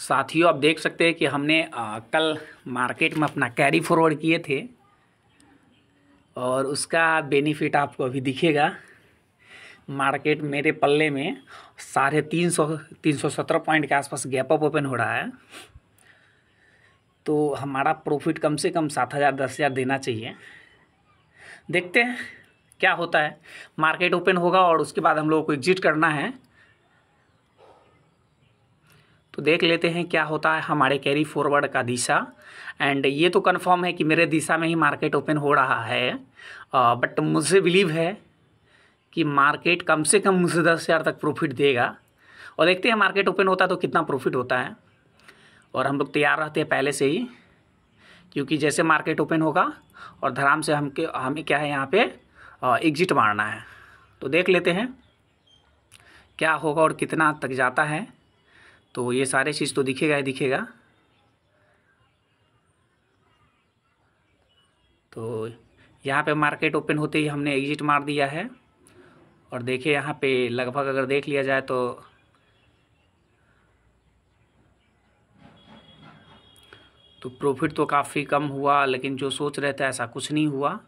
साथियों आप देख सकते हैं कि हमने आ, कल मार्केट में अपना कैरी फॉरवर्ड किए थे और उसका बेनिफिट आपको अभी दिखेगा मार्केट मेरे पल्ले में साढ़े तीन सौ तीन सौ सत्रह पॉइंट के आसपास गैप अप ओपन हो रहा है तो हमारा प्रॉफिट कम से कम सात हज़ार दस हज़ार देना चाहिए देखते हैं क्या होता है मार्केट ओपन होगा और उसके बाद हम लोगों को एग्जिट करना है देख लेते हैं क्या होता है हमारे कैरी फॉरवर्ड का दिशा एंड ये तो कन्फर्म है कि मेरे दिशा में ही मार्केट ओपन हो रहा है बट मुझे बिलीव है कि मार्केट कम से कम मुझे दस हज़ार तक प्रॉफिट देगा और देखते हैं मार्केट ओपन होता है तो कितना प्रॉफिट होता है और हम लोग तैयार रहते हैं पहले से ही क्योंकि जैसे मार्केट ओपन होगा और धराम से हम के हमें क्या है यहाँ पे एग्जिट मारना है तो देख लेते हैं क्या होगा और कितना तक जाता है तो ये सारे चीज़ तो दिखेगा ही दिखेगा तो यहाँ पे मार्केट ओपन होते ही हमने एग्जिट मार दिया है और देखिए यहाँ पे लगभग अगर देख लिया जाए तो तो प्रॉफिट तो काफ़ी कम हुआ लेकिन जो सोच रहे थे ऐसा कुछ नहीं हुआ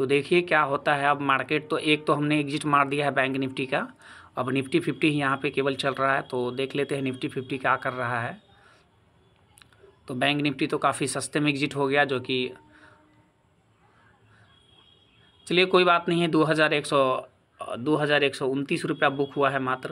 तो देखिए क्या होता है अब मार्केट तो एक तो हमने एग्जिट मार दिया है बैंक निफ्टी का अब निफ्टी फिफ्टी ही यहाँ पे केवल चल रहा है तो देख लेते हैं निफ्टी फिफ्टी क्या कर रहा है तो बैंक निफ्टी तो काफ़ी सस्ते में एग्जिट हो गया जो कि चलिए कोई बात नहीं है दो हज़ार एक सौ दो हज़ार एक सौ उनतीस रुपया बुक हुआ है मात्र